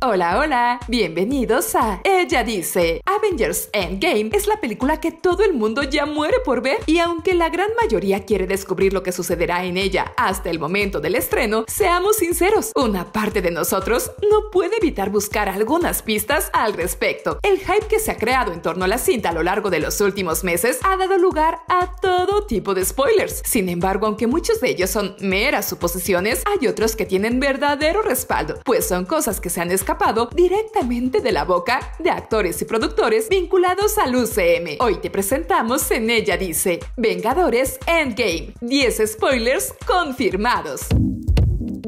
Hola, hola, bienvenidos a Ella dice, Avengers Endgame es la película que todo el mundo ya muere por ver y aunque la gran mayoría quiere descubrir lo que sucederá en ella hasta el momento del estreno, seamos sinceros, una parte de nosotros no puede evitar buscar algunas pistas al respecto. El hype que se ha creado en torno a la cinta a lo largo de los últimos meses ha dado lugar a todo tipo de spoilers. Sin embargo, aunque muchos de ellos son meras suposiciones, hay otros que tienen verdadero respaldo, pues son cosas que se han directamente de la boca de actores y productores vinculados al UCM. Hoy te presentamos en ella dice Vengadores Endgame, 10 spoilers confirmados.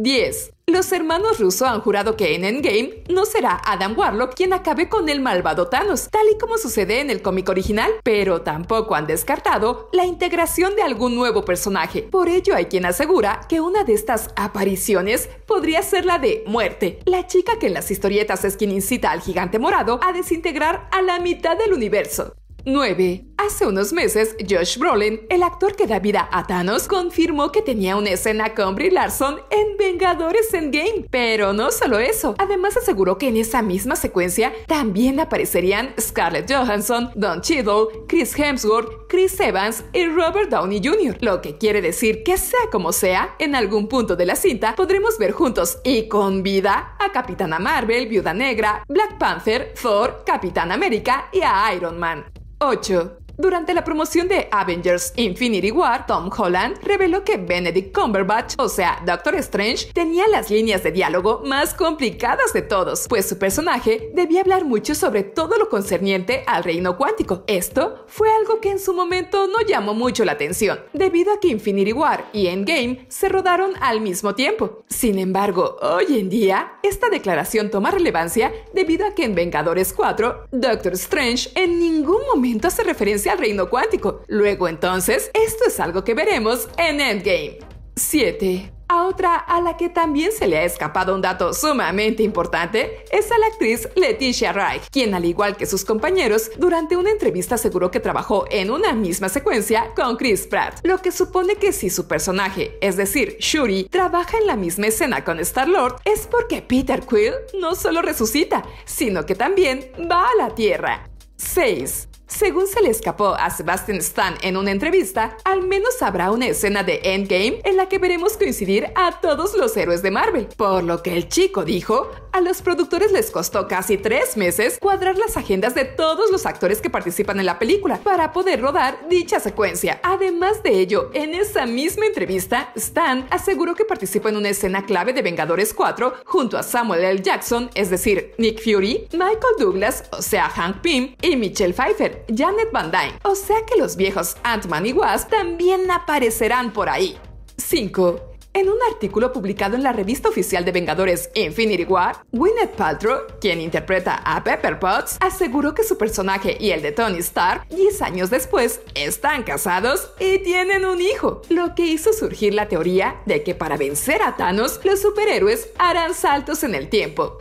10. Los hermanos Russo han jurado que en Endgame no será Adam Warlock quien acabe con el malvado Thanos, tal y como sucede en el cómic original, pero tampoco han descartado la integración de algún nuevo personaje. Por ello hay quien asegura que una de estas apariciones podría ser la de Muerte, la chica que en las historietas es quien incita al gigante morado a desintegrar a la mitad del universo. 9. Hace unos meses, Josh Brolin, el actor que da vida a Thanos, confirmó que tenía una escena con Brie Larson en Vengadores Endgame. Pero no solo eso, además aseguró que en esa misma secuencia también aparecerían Scarlett Johansson, Don Cheadle, Chris Hemsworth, Chris Evans y Robert Downey Jr. Lo que quiere decir que sea como sea, en algún punto de la cinta podremos ver juntos y con vida a Capitana Marvel, Viuda Negra, Black Panther, Thor, Capitán América y a Iron Man. 8. Durante la promoción de Avengers Infinity War, Tom Holland reveló que Benedict Cumberbatch, o sea, Doctor Strange, tenía las líneas de diálogo más complicadas de todos, pues su personaje debía hablar mucho sobre todo lo concerniente al reino cuántico. Esto fue algo que en su momento no llamó mucho la atención, debido a que Infinity War y Endgame se rodaron al mismo tiempo. Sin embargo, hoy en día, esta declaración toma relevancia debido a que en Vengadores 4, Doctor Strange en ningún momento hace referencia al reino cuántico. Luego entonces, esto es algo que veremos en Endgame. 7. A otra a la que también se le ha escapado un dato sumamente importante es a la actriz Leticia Wright, quien al igual que sus compañeros, durante una entrevista aseguró que trabajó en una misma secuencia con Chris Pratt, lo que supone que si su personaje, es decir, Shuri, trabaja en la misma escena con Star-Lord, es porque Peter Quill no solo resucita, sino que también va a la Tierra. 6. Según se le escapó a Sebastian Stan en una entrevista, al menos habrá una escena de Endgame en la que veremos coincidir a todos los héroes de Marvel. Por lo que el chico dijo, a los productores les costó casi tres meses cuadrar las agendas de todos los actores que participan en la película para poder rodar dicha secuencia. Además de ello, en esa misma entrevista, Stan aseguró que participó en una escena clave de Vengadores 4 junto a Samuel L. Jackson, es decir, Nick Fury, Michael Douglas, o sea, Hank Pym, y Michelle Pfeiffer, Janet Van Dyne. O sea que los viejos Ant-Man y Wasp también aparecerán por ahí. 5. En un artículo publicado en la revista oficial de Vengadores Infinity War, Gwyneth Paltrow, quien interpreta a Pepper Potts, aseguró que su personaje y el de Tony Stark, 10 años después, están casados y tienen un hijo, lo que hizo surgir la teoría de que para vencer a Thanos, los superhéroes harán saltos en el tiempo.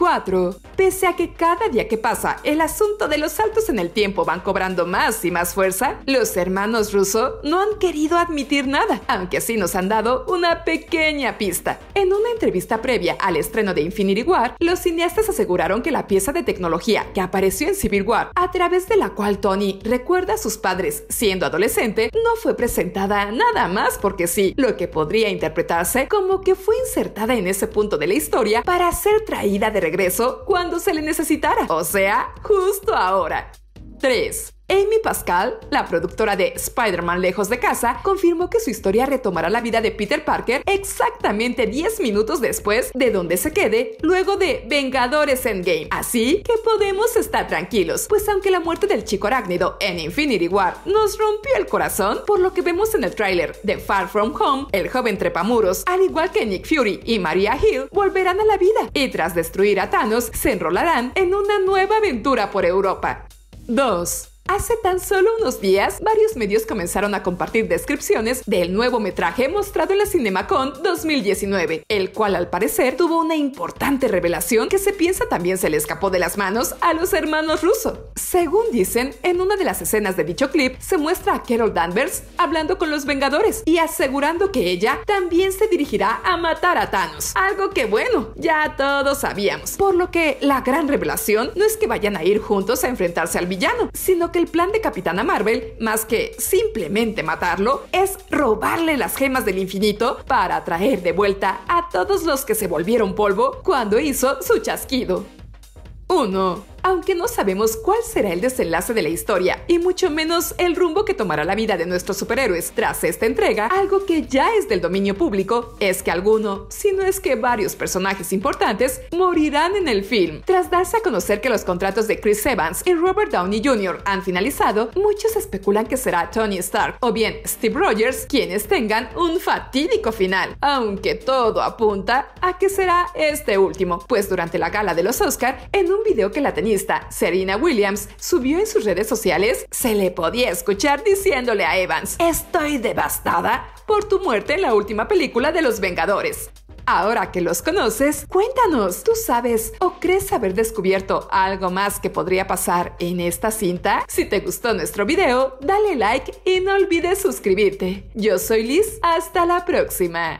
4. Pese a que cada día que pasa el asunto de los saltos en el tiempo van cobrando más y más fuerza, los hermanos Russo no han querido admitir nada, aunque sí nos han dado una pequeña pista. En una entrevista previa al estreno de Infinity War, los cineastas aseguraron que la pieza de tecnología que apareció en Civil War, a través de la cual Tony recuerda a sus padres siendo adolescente, no fue presentada nada más porque sí, lo que podría interpretarse como que fue insertada en ese punto de la historia para ser traída de regreso regreso cuando se le necesitara, o sea, justo ahora. 3. Amy Pascal, la productora de Spider-Man Lejos de Casa, confirmó que su historia retomará la vida de Peter Parker exactamente 10 minutos después de donde se quede, luego de Vengadores Endgame. Así que podemos estar tranquilos, pues aunque la muerte del chico arácnido en Infinity War nos rompió el corazón, por lo que vemos en el tráiler de Far From Home, el joven trepamuros, al igual que Nick Fury y Maria Hill, volverán a la vida y tras destruir a Thanos, se enrolarán en una nueva aventura por Europa. 2. Hace tan solo unos días, varios medios comenzaron a compartir descripciones del nuevo metraje mostrado en la CinemaCon 2019, el cual al parecer tuvo una importante revelación que se piensa también se le escapó de las manos a los hermanos rusos. Según dicen, en una de las escenas de dicho clip se muestra a Carol Danvers hablando con los Vengadores y asegurando que ella también se dirigirá a matar a Thanos, algo que bueno, ya todos sabíamos. Por lo que la gran revelación no es que vayan a ir juntos a enfrentarse al villano, sino que el plan de Capitana Marvel, más que simplemente matarlo, es robarle las gemas del infinito para traer de vuelta a todos los que se volvieron polvo cuando hizo su chasquido. 1 aunque no sabemos cuál será el desenlace de la historia y mucho menos el rumbo que tomará la vida de nuestros superhéroes tras esta entrega, algo que ya es del dominio público es que alguno, si no es que varios personajes importantes, morirán en el film. Tras darse a conocer que los contratos de Chris Evans y Robert Downey Jr. han finalizado, muchos especulan que será Tony Stark o bien Steve Rogers quienes tengan un fatídico final, aunque todo apunta a que será este último, pues durante la gala de los Oscar, en un video que la tenía Serena Williams, subió en sus redes sociales, se le podía escuchar diciéndole a Evans, estoy devastada por tu muerte en la última película de Los Vengadores. Ahora que los conoces, cuéntanos, ¿tú sabes o crees haber descubierto algo más que podría pasar en esta cinta? Si te gustó nuestro video, dale like y no olvides suscribirte. Yo soy Liz, hasta la próxima.